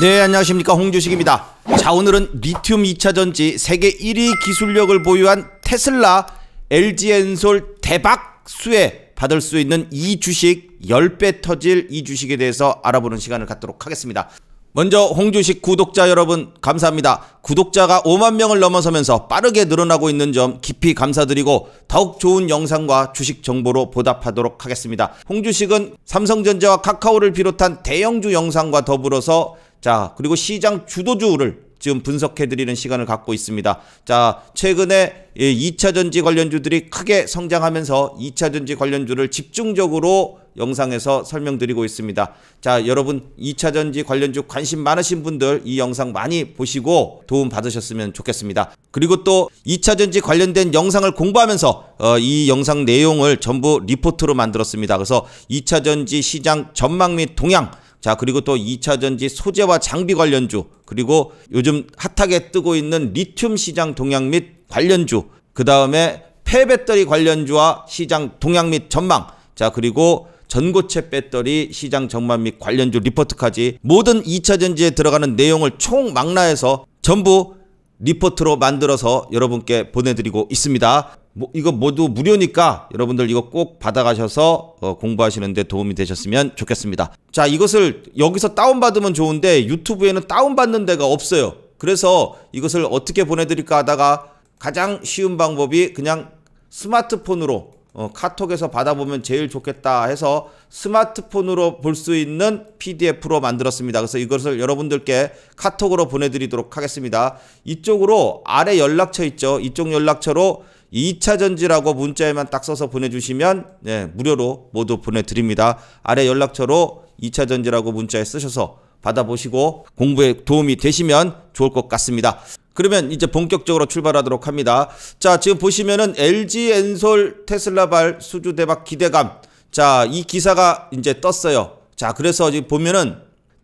네 안녕하십니까 홍주식입니다 자 오늘은 리튬 2차전지 세계 1위 기술력을 보유한 테슬라 LG엔솔 대박 수혜 받을 수 있는 이 주식 10배 터질 이 주식에 대해서 알아보는 시간을 갖도록 하겠습니다 먼저 홍주식 구독자 여러분 감사합니다. 구독자가 5만 명을 넘어서면서 빠르게 늘어나고 있는 점 깊이 감사드리고 더욱 좋은 영상과 주식 정보로 보답하도록 하겠습니다. 홍주식은 삼성전자와 카카오를 비롯한 대형주 영상과 더불어서 자, 그리고 시장 주도주를 지금 분석해드리는 시간을 갖고 있습니다. 자, 최근에 2차전지 관련주들이 크게 성장하면서 2차전지 관련주를 집중적으로 영상에서 설명드리고 있습니다. 자, 여러분 2차전지 관련주 관심 많으신 분들 이 영상 많이 보시고 도움 받으셨으면 좋겠습니다. 그리고 또 2차전지 관련된 영상을 공부하면서 어, 이 영상 내용을 전부 리포트로 만들었습니다. 그래서 2차전지 시장 전망 및 동향 자, 그리고 또 2차 전지 소재와 장비 관련주, 그리고 요즘 핫하게 뜨고 있는 리튬 시장 동향 및 관련주, 그 다음에 폐배터리 관련주와 시장 동향 및 전망, 자, 그리고 전고체 배터리 시장 전망 및 관련주 리포트까지 모든 2차 전지에 들어가는 내용을 총망라해서 전부 리포트로 만들어서 여러분께 보내드리고 있습니다. 뭐 이거 모두 무료니까 여러분들 이거 꼭 받아가셔서 어 공부하시는데 도움이 되셨으면 좋겠습니다. 자, 이것을 여기서 다운받으면 좋은데 유튜브에는 다운받는 데가 없어요. 그래서 이것을 어떻게 보내드릴까 하다가 가장 쉬운 방법이 그냥 스마트폰으로 어, 카톡에서 받아보면 제일 좋겠다 해서 스마트폰으로 볼 수 있는 PDF로 만들었습니다. 그래서 이것을 여러분들께 카톡으로 보내드리도록 하겠습니다. 이쪽으로 아래 연락처 있죠. 이쪽 연락처로 2차 전지라고 문자에만 딱 써서 보내주시면 네, 무료로 모두 보내드립니다. 아래 연락처로 2차 전지라고 문자에 쓰셔서 받아보시고 공부에 도움이 되시면 좋을 것 같습니다. 그러면 이제 본격적으로 출발하도록 합니다. 자, 지금 보시면은 LG 엔솔 테슬라발 수주 대박 기대감. 자, 이 기사가 이제 떴어요. 자, 그래서 지금 보면은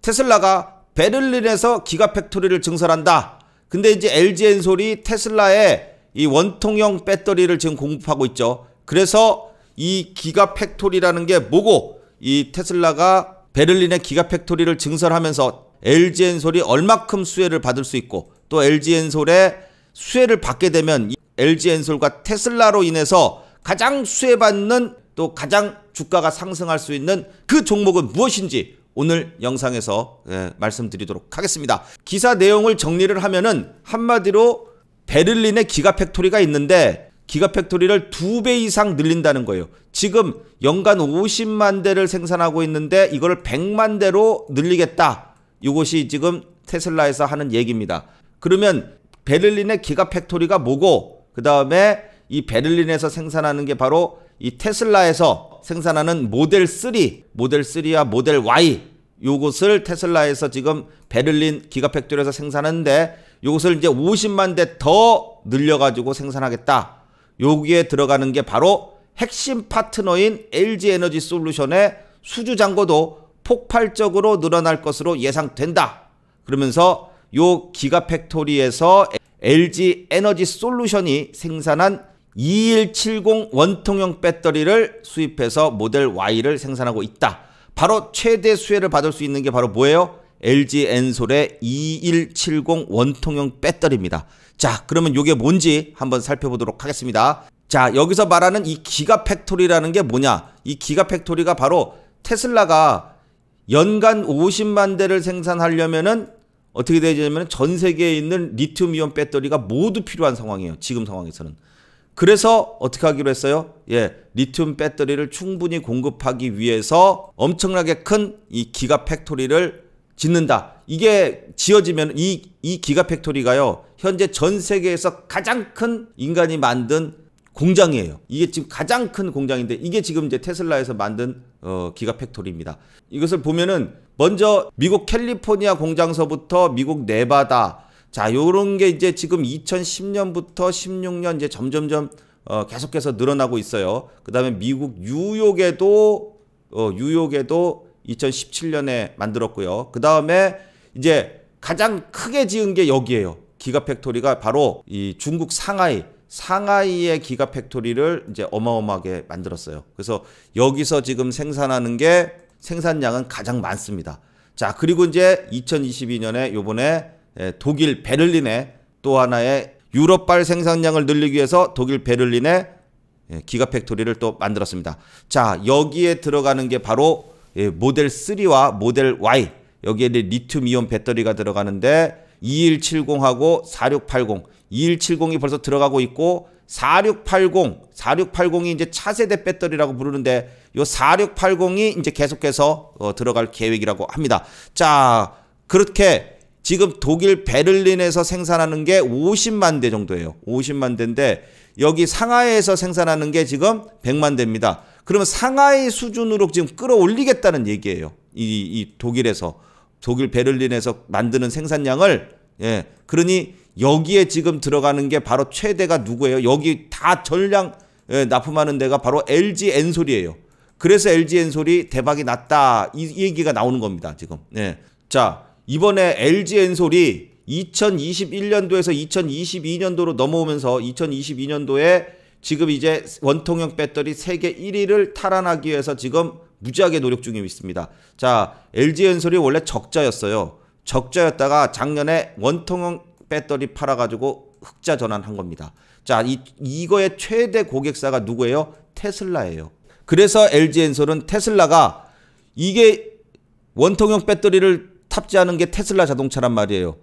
테슬라가 베를린에서 기가 팩토리를 증설한다. 근데 이제 LG 엔솔이 테슬라에 이 원통형 배터리를 지금 공급하고 있죠. 그래서 이 기가팩토리라는 게 뭐고 이 테슬라가 베를린의 기가팩토리를 증설하면서 LG 엔솔이 얼마큼 수혜를 받을 수 있고 또 LG 엔솔의 수혜를 받게 되면 LG 엔솔과 테슬라로 인해서 가장 수혜받는 또 가장 주가가 상승할 수 있는 그 종목은 무엇인지 오늘 영상에서 예, 말씀드리도록 하겠습니다. 기사 내용을 정리를 하면은 한마디로 베를린에 기가 팩토리가 있는데 기가 팩토리를 두 배 이상 늘린다는 거예요. 지금 연간 50만 대를 생산하고 있는데 이걸 100만 대로 늘리겠다. 이것이 지금 테슬라에서 하는 얘기입니다. 그러면 베를린의 기가 팩토리가 뭐고 그 다음에 이 베를린에서 생산하는 게 바로 이 테슬라에서 생산하는 모델 3, 모델 3와 모델 Y 요것을 테슬라에서 지금 베를린 기가 팩토리에서 생산하는데 이것을 이제 50만 대 더 늘려가지고 생산하겠다. 여기에 들어가는 게 바로 핵심 파트너인 LG 에너지 솔루션의 수주 잔고도 폭발적으로 늘어날 것으로 예상된다. 그러면서 요 기가팩토리에서 LG 에너지 솔루션이 생산한 2170 원통형 배터리를 수입해서 모델 Y를 생산하고 있다. 바로 최대 수혜를 받을 수 있는 게 바로 뭐예요? LG 엔솔의 2170 원통형 배터리입니다. 자, 그러면 이게 뭔지 한번 살펴보도록 하겠습니다. 자, 여기서 말하는 이 기가 팩토리라는 게 뭐냐? 이 기가 팩토리가 바로 테슬라가 연간 50만 대를 생산하려면은 어떻게 되냐면 전 세계에 있는 리튬이온 배터리가 모두 필요한 상황이에요. 지금 상황에서는. 그래서 어떻게 하기로 했어요? 예, 리튬 배터리를 충분히 공급하기 위해서 엄청나게 큰 이 기가 팩토리를 짓는다. 이게 지어지면 이, 이 기가팩토리가요, 현재 전 세계에서 가장 큰 인간이 만든 공장이에요. 이게 지금 가장 큰 공장인데, 이게 지금 이제 테슬라에서 만든, 어, 기가팩토리입니다. 이것을 보면은, 먼저 미국 캘리포니아 공장서부터 미국 네바다, 자, 요런 게 이제 지금 2010년부터 16년 이제 점점점, 어, 계속해서 늘어나고 있어요. 그 다음에 미국 뉴욕에도, 어, 뉴욕에도 2017년에 만들었고요. 그 다음에 이제 가장 크게 지은 게 여기에요. 기가 팩토리가 바로 이 중국 상하이 상하이의 기가 팩토리를 이제 어마어마하게 만들었어요. 그래서 여기서 지금 생산하는 게 생산량은 가장 많습니다. 자, 그리고 이제 2022년에 요번에 예, 독일 베를린에 또 하나의 유럽발 생산량을 늘리기 위해서 독일 베를린에 예, 기가 팩토리를 또 만들었습니다. 자, 여기에 들어가는 게 바로 예, 모델 3와 모델 Y 여기에 리튬 이온 배터리가 들어가는데 2170하고 4680 2170이 벌써 들어가고 있고 4680 4680이 이제 차세대 배터리라고 부르는데 요 4680이 이제 계속해서 어, 들어갈 계획이라고 합니다. 자, 그렇게 지금 독일 베를린에서 생산하는 게 50만 대 정도예요. 50만 대인데 여기 상하이에서 생산하는 게 지금 100만 대입니다. 그러면 상하이 수준으로 지금 끌어올리겠다는 얘기예요. 이, 이 독일에서 독일 베를린에서 만드는 생산량을 예. 그러니 여기에 지금 들어가는 게 바로 최대가 누구예요? 여기 다 전량 예, 납품하는 데가 바로 LG 엔솔이에요. 그래서 LG 엔솔이 대박이 났다 이, 이 얘기가 나오는 겁니다 지금. 예. 자 이번에 LG 엔솔이 2021년도에서 2022년도로 넘어오면서 2022년도에 지금 이제 원통형 배터리 세계 1위를 탈환하기 위해서 지금 무지하게 노력 중에 있습니다. 자, LG 엔솔이 원래 적자였어요. 적자였다가 작년에 원통형 배터리 팔아가지고 흑자 전환한 겁니다. 자, 이, 이거의 최대 고객사가 누구예요? 테슬라예요. 그래서 LG 엔솔은 테슬라가 이게 원통형 배터리를 탑재하는 게 테슬라 자동차란 말이에요.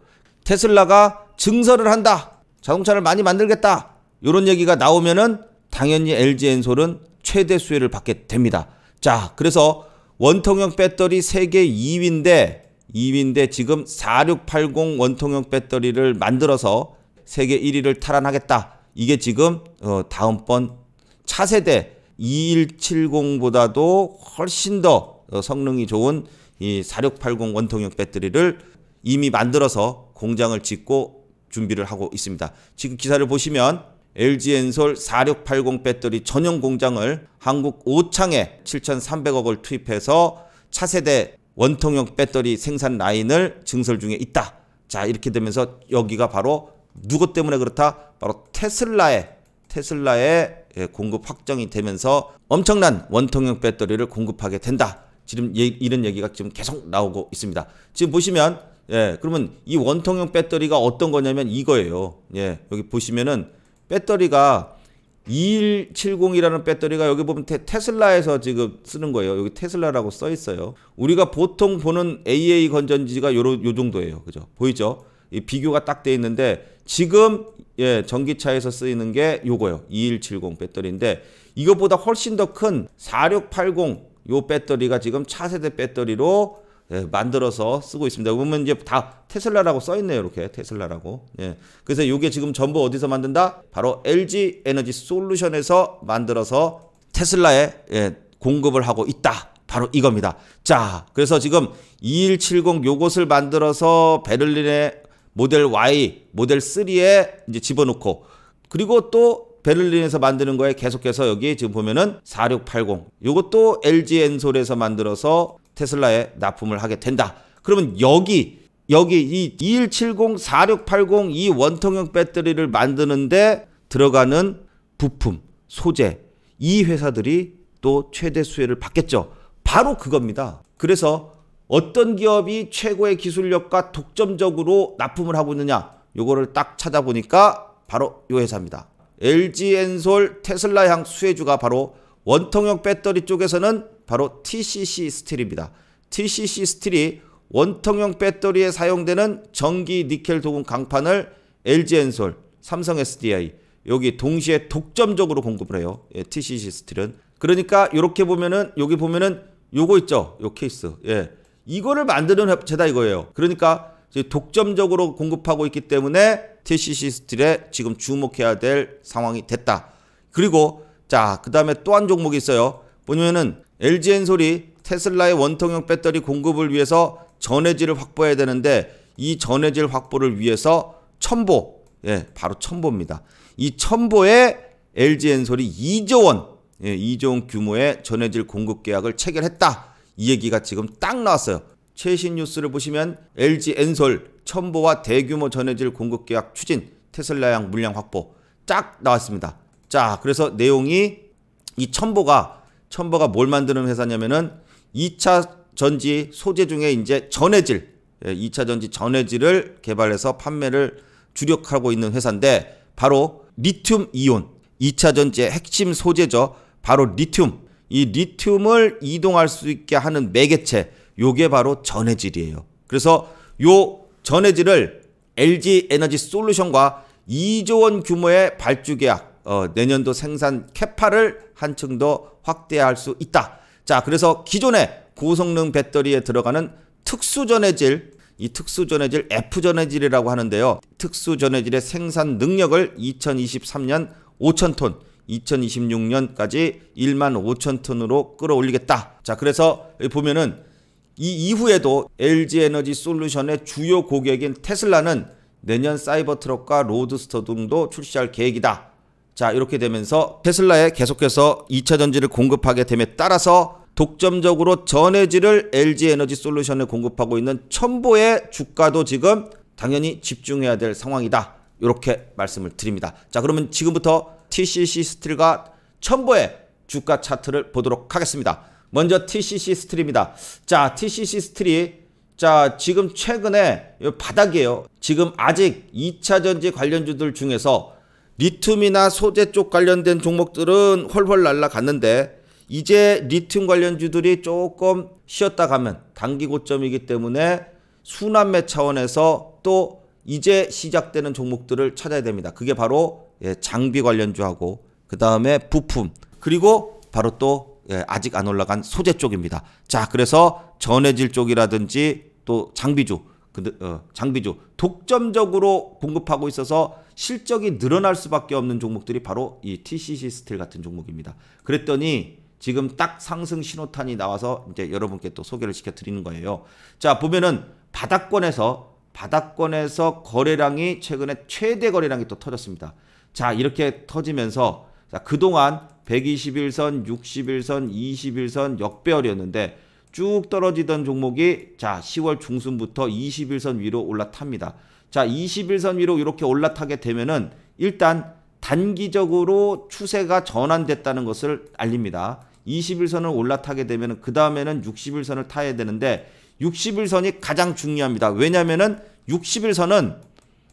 테슬라가 증설을 한다. 자동차를 많이 만들겠다. 이런 얘기가 나오면은 당연히 LG 엔솔은 최대 수혜를 받게 됩니다. 자, 그래서 원통형 배터리 세계 2위인데 2위인데 지금 4680 원통형 배터리를 만들어서 세계 1위를 탈환하겠다. 이게 지금 어, 다음번 차세대 2170보다도 훨씬 더 어, 성능이 좋은 이 4680 원통형 배터리를 이미 만들어서 공장을 짓고 준비를 하고 있습니다. 지금 기사를 보시면 LG 엔솔 4680 배터리 전용 공장을 한국 오창에 7,300억을 투입해서 차세대 원통형 배터리 생산 라인을 증설 중에 있다. 자, 이렇게 되면서 여기가 바로 누구 때문에 그렇다? 바로 테슬라의 테슬라의 예, 공급 확정이 되면서 엄청난 원통형 배터리를 공급하게 된다. 지금 예, 이런 얘기가 지금 계속 나오고 있습니다. 지금 보시면 예, 그러면 이 원통형 배터리가 어떤 거냐면 이거예요. 예, 여기 보시면은 배터리가 2170이라는 배터리가 여기 보면 테, 슬라에서 지금 쓰는 거예요. 여기 테슬라라고 써 있어요. 우리가 보통 보는 AA 건전지가 요, 요 정도예요. 그죠? 보이죠? 이 비교가 딱 돼 있는데 지금 예, 전기차에서 쓰이는 게 요거요. 예2170 배터리인데 이것보다 훨씬 더 큰 4680 요 배터리가 지금 차세대 배터리로 예, 만들어서 쓰고 있습니다. 보면 이제 다 테슬라라고 써 있네요. 이렇게 테슬라라고. 예. 그래서 이게 지금 전부 어디서 만든다? 바로 LG 에너지 솔루션에서 만들어서 테슬라에 예, 공급을 하고 있다. 바로 이겁니다. 자, 그래서 지금 2170 요것을 만들어서 베를린의 모델 Y, 모델 3에 이제 집어넣고 그리고 또 베를린에서 만드는 거에 계속해서 여기 지금 보면은 4680 요것도 LG 엔솔에서 만들어서 테슬라에 납품을 하게 된다. 그러면 여기 여기 이 2170, 4680 이 원통형 배터리를 만드는데 들어가는 부품, 소재 이 회사들이 또 최대 수혜를 받겠죠. 바로 그겁니다. 그래서 어떤 기업이 최고의 기술력과 독점적으로 납품을 하고 있느냐? 요거를 딱 찾아보니까 바로 이 회사입니다. LG 엔솔 테슬라향 수혜주가 바로 원통형 배터리 쪽에서는 바로 TCC 스틸입니다. TCC 스틸이 원통형 배터리에 사용되는 전기 니켈 도금 강판을 LG 엔솔, 삼성 SDI 여기 동시에 독점적으로 공급을 해요. 예, TCC 스틸은. 그러니까 이렇게 보면은 여기 보면은 요거 있죠. 요 케이스. 예. 이거를 만드는 업체다 이거예요. 그러니까 독점적으로 공급하고 있기 때문에 TCC 스틸에 지금 주목해야 될 상황이 됐다. 그리고 자, 그다음에 또 한 종목이 있어요. 보면은 LG엔솔이 테슬라의 원통형 배터리 공급을 위해서 전해질을 확보해야 되는데 이 전해질 확보를 위해서 첨보, 예, 바로 첨보입니다. 이 첨보에 LG엔솔이 2조 원, 예, 2조 원 규모의 전해질 공급 계약을 체결했다. 이 얘기가 지금 딱 나왔어요. 최신 뉴스를 보시면 LG엔솔 첨보와 대규모 전해질 공급 계약 추진, 테슬라양 물량 확보 쫙 나왔습니다. 자, 그래서 내용이 이 첨보가 천버가뭘 만드는 회사냐면은 2차 전지 소재 중에 이제 전해질, 2차 예, 전지 전해질을 개발해서 판매를 주력하고 있는 회사인데 바로 리튬 이온, 2차 전지의 핵심 소재죠. 바로 리튬. 이 리튬을 이동할 수 있게 하는 매개체, 요게 바로 전해질이에요. 그래서 요 전해질을 LG 에너지 솔루션과 2조 원 규모의 발주 계약, 어, 내년도 생산 캐파를 한층 더 확대할 수 있다. 자, 그래서 기존의 고성능 배터리에 들어가는 특수전해질, 이 특수전해질 F전해질이라고 하는데요. 특수전해질의 생산 능력을 2023년 5천톤 2026년까지 1만 5천톤으로 끌어올리겠다. 자, 그래서 보면은 이 이후에도 LG 에너지 솔루션의 주요 고객인 테슬라는 내년 사이버트럭과 로드스터 등도 출시할 계획이다. 자 이렇게 되면서 테슬라에 계속해서 2차 전지를 공급하게 됨에 따라서 독점적으로 전해지를 LG 에너지 솔루션에 공급하고 있는 첨보의 주가도 지금 당연히 집중해야 될 상황이다. 이렇게 말씀을 드립니다. 자 그러면 지금부터 TCC 스틸과 첨보의 주가 차트를 보도록 하겠습니다. 먼저 TCC 스틸입니다. 자 TCC 스틸이 자 지금 최근에 바닥이에요. 지금 아직 2차 전지 관련주들 중에서 리튬이나 소재 쪽 관련된 종목들은 훨훨 날라갔는데 이제 리튬 관련주들이 조금 쉬었다 가면 단기 고점이기 때문에 순환매 차원에서 또 이제 시작되는 종목들을 찾아야 됩니다. 그게 바로 예, 장비 관련주하고 그 다음에 부품 그리고 바로 또 예, 아직 안 올라간 소재 쪽입니다. 자 그래서 전해질 쪽이라든지 또 장비주 그, 어, 장비주 독점적으로 공급하고 있어서 실적이 늘어날 수밖에 없는 종목들이 바로 이 TCC 스틸 같은 종목입니다. 그랬더니 지금 딱 상승 신호탄이 나와서 이제 여러분께 또 소개를 시켜드리는 거예요. 자 보면은 바닥권에서 바닥권에서 거래량이 최근에 최대 거래량이 또 터졌습니다. 자 이렇게 터지면서 자, 그동안 121선, 61선, 21선 역배열이었는데 쭉 떨어지던 종목이 자 10월 중순부터 21선 위로 올라탑니다. 자 21선 위로 이렇게 올라타게 되면은 일단 단기적으로 추세가 전환됐다는 것을 알립니다. 21선을 올라타게 되면 그 다음에는 61선을 타야 되는데 61선이 가장 중요합니다. 왜냐하면 61선은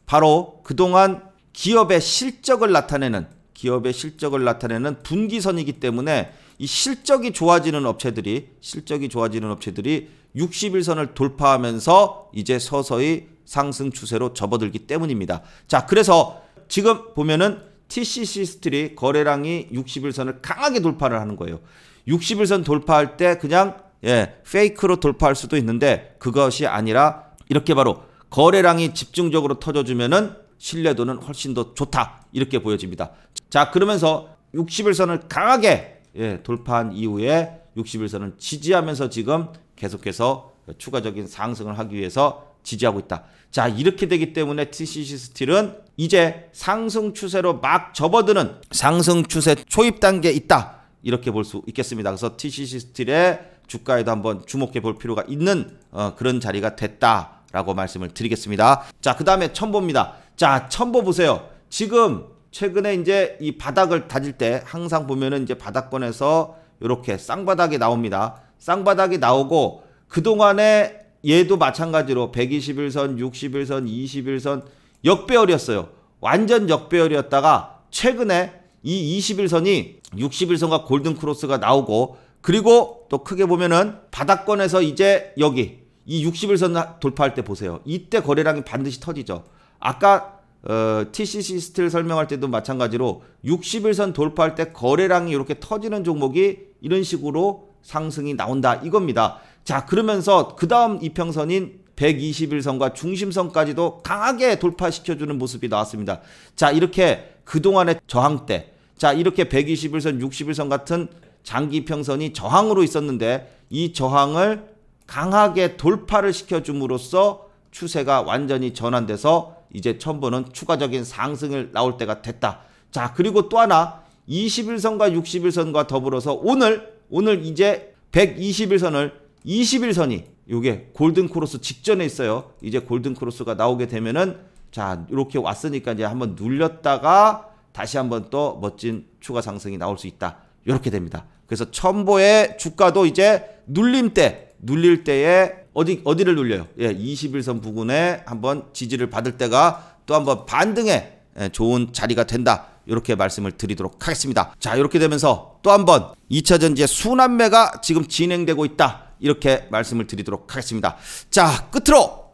바로 그동안 기업의 실적을 나타내는 기업의 실적을 나타내는 분기선이기 때문에 이 실적이 좋아지는 업체들이 실적이 좋아지는 업체들이 60일선을 돌파하면서 이제 서서히 상승 추세로 접어들기 때문입니다. 자, 그래서 지금 보면은 TCC 스틸리 거래량이 60일선을 강하게 돌파를 하는 거예요. 60일선 돌파할 때 그냥 예, 페이크로 돌파할 수도 있는데 그것이 아니라 이렇게 바로 거래량이 집중적으로 터져주면은 신뢰도는 훨씬 더 좋다. 이렇게 보여집니다. 자, 그러면서 60일선을 강하게 예, 돌파한 이후에 6 0일선은 지지하면서 지금 계속해서 추가적인 상승을 하기 위해서 지지하고 있다. 자, 이렇게 되기 때문에 TCC 스틸은 이제 상승 추세로 막 접어드는 상승 추세 초입 단계에 있다. 이렇게 볼 수 있겠습니다. 그래서 TCC 스틸의 주가에도 한번 주목해 볼 필요가 있는 어, 그런 자리가 됐다라고 말씀을 드리겠습니다. 자, 그 다음에 첨보입니다. 자, 첨보 보세요. 지금 최근에 이제 이 바닥을 다질 때 항상 보면은 이제 바닥권에서 이렇게 쌍바닥이 나옵니다. 쌍바닥이 나오고 그동안에 얘도 마찬가지로 121선, 61선, 21선 역배열이었어요. 완전 역배열이었다가 최근에 이 21선이 61선과 골든 크로스가 나오고 그리고 또 크게 보면은 바닥권에서 이제 여기 이 61선 돌파할 때 보세요. 이때 거래량이 반드시 터지죠. 아까 어, TCC 스틸 설명할 때도 마찬가지로 60일선 돌파할 때 거래량이 이렇게 터지는 종목이 이런 식으로 상승이 나온다 이겁니다. 자 그러면서 그 다음 이평선인 121선과 중심선까지도 강하게 돌파시켜주는 모습이 나왔습니다. 자 이렇게 그동안의 저항 때, 자 이렇게 121선, 61선 같은 장기평선이 저항으로 있었는데 이 저항을 강하게 돌파를 시켜줌으로써 추세가 완전히 전환돼서 이제 천번은 추가적인 상승을 나올 때가 됐다. 자, 그리고 또 하나 21선과 61선과 더불어서 오늘 오늘 이제 121선을 21선이 요게 골든 크로스 직전에 있어요. 이제 골든 크로스가 나오게 되면은 자, 이렇게 왔으니까 이제 한번 눌렸다가 다시 한번 또 멋진 추가 상승이 나올 수 있다. 이렇게 됩니다. 그래서 첨보의 주가도 이제 눌림 때, 눌릴 때에 어디 어디를 눌려요? 예, 21선 부근에 한번 지지를 받을 때가 또 한번 반등에 예, 좋은 자리가 된다. 이렇게 말씀을 드리도록 하겠습니다. 자, 이렇게 되면서 또 한번 2차 전지의 순환매가 지금 진행되고 있다. 이렇게 말씀을 드리도록 하겠습니다. 자, 끝으로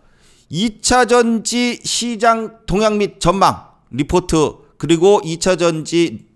2차 전지 시장 동향 및 전망 리포트 그리고 2차 전지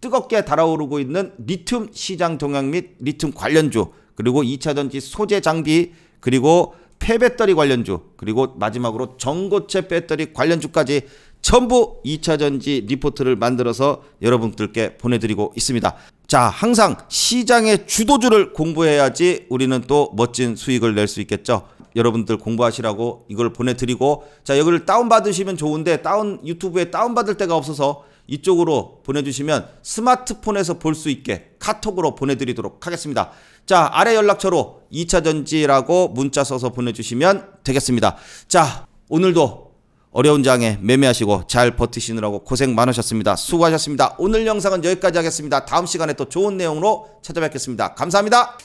뜨겁게 달아오르고 있는 리튬 시장 동향 및 리튬 관련주 그리고 2차 전지 소재 장비 그리고 폐배터리 관련주, 그리고 마지막으로 전고체 배터리 관련주까지 전부 2차 전지 리포트를 만들어서 여러분들께 보내드리고 있습니다. 자, 항상 시장의 주도주를 공부해야지 우리는 또 멋진 수익을 낼 수 있겠죠. 여러분들 공부하시라고 이걸 보내드리고 자 여기를 다운받으시면 좋은데 다운 유튜브에 다운받을 데가 없어서 이쪽으로 보내주시면 스마트폰에서 볼 수 있게 카톡으로 보내드리도록 하겠습니다. 자 아래 연락처로 2차전지라고 문자 써서 보내주시면 되겠습니다. 자 오늘도 어려운 장에 매매하시고 잘 버티시느라고 고생 많으셨습니다. 수고하셨습니다. 오늘 영상은 여기까지 하겠습니다. 다음 시간에 또 좋은 내용으로 찾아뵙겠습니다. 감사합니다.